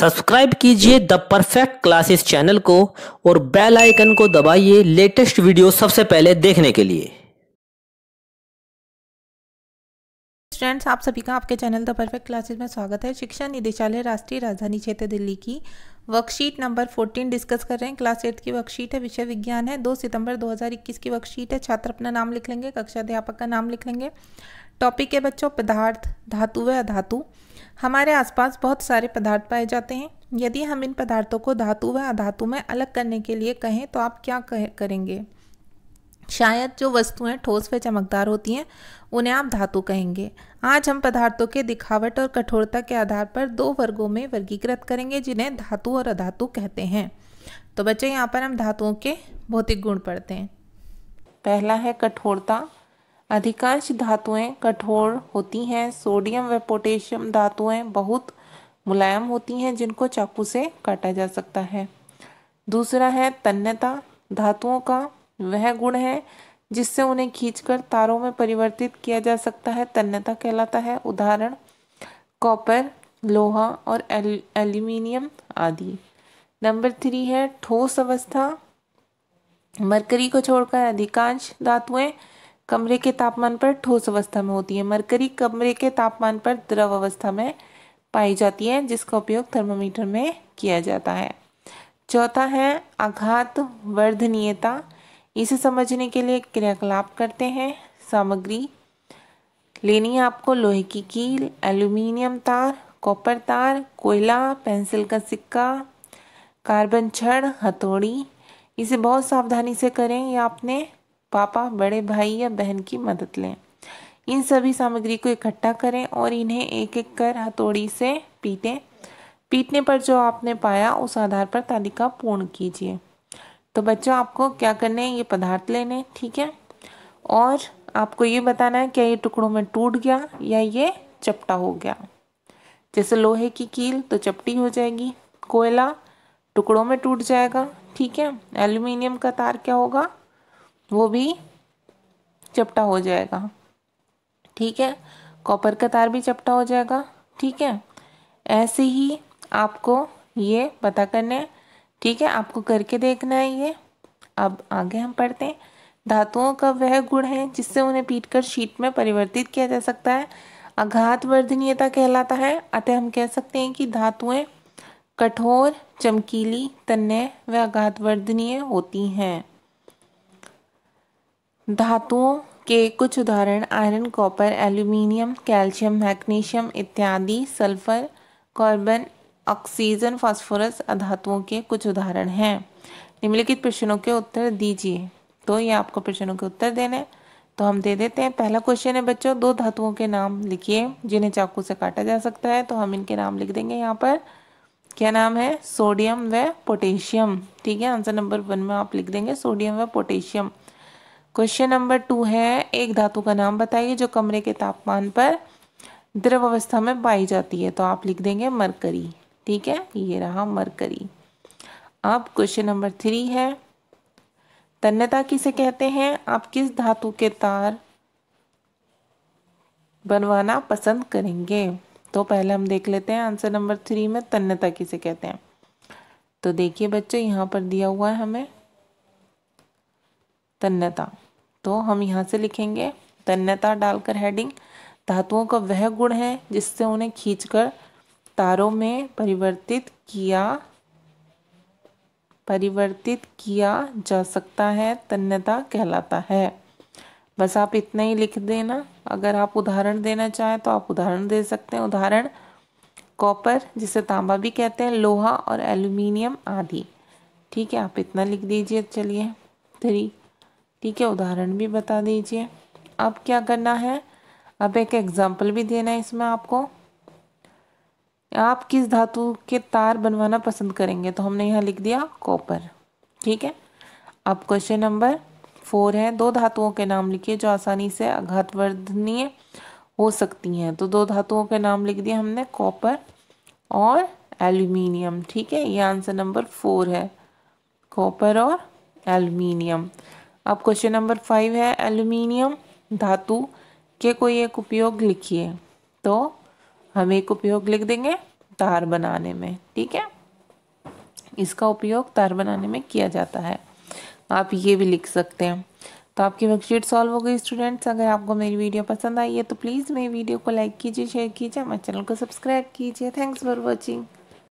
subscribe कीजिए the perfect classes channel को और बेल आइकन को दबाइए लेटेस्ट वीडियो सबसे पहले देखने के लिए स्टूडेंट्स आप सभी का आपके चैनल द परफेक्ट क्लासेस में स्वागत है शिक्षा निदेशालय राष्ट्रीय राजधानी क्षेत्र दिल्ली की वर्कशीट नंबर 14 डिस्कस कर रहे हैं क्लास एट की वर्कशीट है विषय विज्ञान है 2 सितंबर 2021 की वर्कशीट है छात्र अपना नाम लिख लेंगे कक्षा अध्यापक का नाम लिख लेंगे टॉपिक है बच्चों पदार्थ धातु व अधातु हमारे आसपास बहुत सारे पदार्थ पाए जाते हैं यदि हम इन पदार्थों को धातु व अधातु में अलग करने के लिए कहें तो आप क्या कह, करेंगे शायद जो वस्तुएं ठोस व चमकदार होती हैं उन्हें आप धातु कहेंगे आज हम पदार्थों के दिखावट और कठोरता के आधार पर दो वर्गों में वर्गीकृत करेंगे जिन्हें धातु और अधातु कहते हैं तो बच्चे यहाँ पर हम धातुओं के भौतिक गुण पढ़ते हैं पहला है कठोरता अधिकांश धातुएं कठोर होती हैं सोडियम व पोटेशियम धातुएं बहुत मुलायम होती हैं जिनको चाकू से काटा जा सकता है दूसरा है तन्यता धातुओं का वह गुण है जिससे उन्हें खींचकर तारों में परिवर्तित किया जा सकता है तन्यता कहलाता है उदाहरण कॉपर लोहा और एल्यूमिनियम आदि नंबर थ्री है ठोस अवस्था मरकरी को छोड़कर अधिकांश धातुएं कमरे के तापमान पर ठोस अवस्था में होती है मरकरी कमरे के तापमान पर द्रव अवस्था में पाई जाती है जिसका उपयोग थर्मोमीटर में किया जाता है चौथा है आघात वर्धनीयता इसे समझने के लिए क्रियाकलाप करते हैं सामग्री लेनी है आपको लोहे की कील एल्यूमिनियम तार कॉपर तार कोयला पेंसिल का सिक्का कार्बन छड़ हथौड़ी इसे बहुत सावधानी से करें या आपने पापा बड़े भाई या बहन की मदद लें इन सभी सामग्री को इकट्ठा करें और इन्हें एक एक कर हथौड़ी से पीटें पीटने पर जो आपने पाया उस आधार पर तालिका पूर्ण कीजिए तो बच्चों आपको क्या करने हैं ये पदार्थ लेने ठीक है और आपको ये बताना है क्या ये टुकड़ों में टूट गया या ये चपटा हो गया जैसे लोहे की कील तो चपटी हो जाएगी कोयला टुकड़ों में टूट जाएगा ठीक है एल्यूमिनियम का तार क्या होगा वो भी चपटा हो जाएगा ठीक है कॉपर का तार भी चपटा हो जाएगा ठीक है ऐसे ही आपको ये पता करना है ठीक है आपको करके देखना है ये अब आगे हम पढ़ते हैं धातुओं का वह गुण है जिससे उन्हें पीटकर शीट में परिवर्तित किया जा सकता है आघात वर्धनीयता कहलाता है अतः हम कह सकते हैं कि धातुएं कठोर चमकीली तन्य व आघात वर्धनीय होती हैं धातुओं के कुछ उदाहरण iron copper aluminium calcium magnesium इत्यादि सल्फर कार्बन ऑक्सीजन फास्फोरस अधातुओं के कुछ उदाहरण हैं निम्नलिखित प्रश्नों के उत्तर दीजिए तो ये आपको प्रश्नों के उत्तर देने तो हम दे देते हैं पहला क्वेश्चन है बच्चों दो धातुओं के नाम लिखिए जिन्हें चाकू से काटा जा सकता है तो हम इनके नाम लिख देंगे यहाँ पर क्या नाम है सोडियम व पोटेशियम ठीक है आंसर नंबर वन में आप लिख देंगे सोडियम व पोटेशियम क्वेश्चन नंबर टू है एक धातु का नाम बताइए जो कमरे के तापमान पर द्रव अवस्था में पाई जाती है तो आप लिख देंगे मरकरी ठीक है ये रहा मरकरी अब क्वेश्चन नंबर थ्री है तन्यता किसे कहते हैं आप किस धातु के तार बनवाना पसंद करेंगे तो पहले हम देख लेते हैं आंसर नंबर थ्री में तन्यता किसे कहते हैं तो देखिए बच्चे यहाँ पर दिया हुआ है हमें तन्यता तो हम यहाँ से लिखेंगे तन्यता डालकर हेडिंग धातुओं का वह गुण है जिससे उन्हें खींचकर तारों में परिवर्तित किया परिवर्तित किया जा सकता है तन्यता कहलाता है बस आप इतना ही लिख देना अगर आप उदाहरण देना चाहें तो आप उदाहरण दे सकते हैं उदाहरण कॉपर जिसे तांबा भी कहते हैं लोहा और एल्यूमिनियम आदि ठीक है आप इतना लिख दीजिए चलिए थ्री ठीक है उदाहरण भी बता दीजिए अब क्या करना है अब एक एग्ज़ाम्पल भी देना है इसमें आपको आप किस धातु के तार बनवाना पसंद करेंगे तो हमने यहाँ लिख दिया कॉपर ठीक है अब क्वेश्चन नंबर फोर है दो धातुओं के नाम लिखिए जो आसानी से आघातवर्धनीय हो सकती हैं तो दो धातुओं के नाम लिख दिया हमने कॉपर और एल्यूमिनियम ठीक है ये आंसर नंबर फोर है कॉपर और एल्यूमिनियम अब क्वेश्चन नंबर फाइव है एल्यूमिनियम धातु के कोई एक उपयोग लिखिए तो हम एक उपयोग लिख देंगे तार बनाने में ठीक है इसका उपयोग तार बनाने में किया जाता है आप ये भी लिख सकते हैं तो आपकी वर्कशीट सॉल्व हो गई स्टूडेंट्स अगर आपको मेरी वीडियो पसंद आई है तो प्लीज़ मेरी वीडियो को लाइक कीजिए शेयर कीजिए हमारे चैनल को सब्सक्राइब कीजिए थैंक्स फॉर वॉचिंग